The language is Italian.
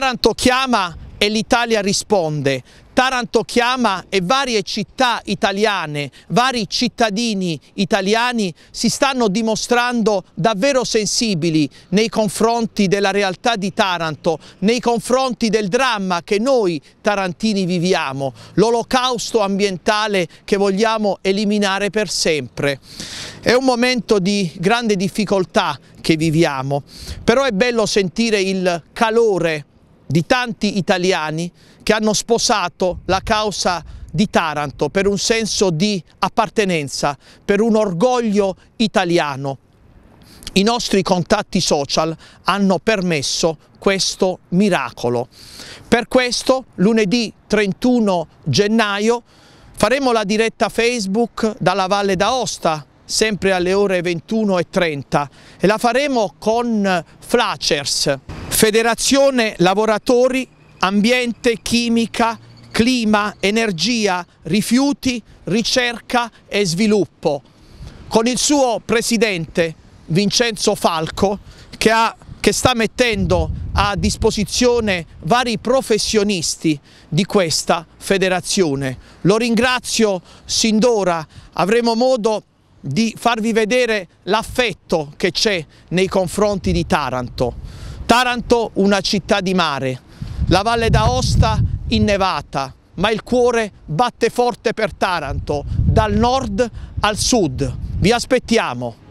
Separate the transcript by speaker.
Speaker 1: Taranto chiama e l'Italia risponde. Taranto chiama e varie città italiane, vari cittadini italiani si stanno dimostrando davvero sensibili nei confronti della realtà di Taranto, nei confronti del dramma che noi tarantini viviamo, l'olocausto ambientale che vogliamo eliminare per sempre. È un momento di grande difficoltà che viviamo, però è bello sentire il calore di tanti italiani che hanno sposato la causa di Taranto per un senso di appartenenza, per un orgoglio italiano. I nostri contatti social hanno permesso questo miracolo. Per questo lunedì 31 gennaio faremo la diretta Facebook dalla Valle d'Aosta, sempre alle ore 21.30 e la faremo con Flacers, Federazione Lavoratori Ambiente, Chimica, Clima, Energia, Rifiuti, Ricerca e Sviluppo con il suo presidente Vincenzo Falco che, ha, che sta mettendo a disposizione vari professionisti di questa federazione. Lo ringrazio sin d'ora, avremo modo di farvi vedere l'affetto che c'è nei confronti di Taranto. Taranto una città di mare, la Valle d'Aosta innevata, ma il cuore batte forte per Taranto, dal nord al sud. Vi aspettiamo!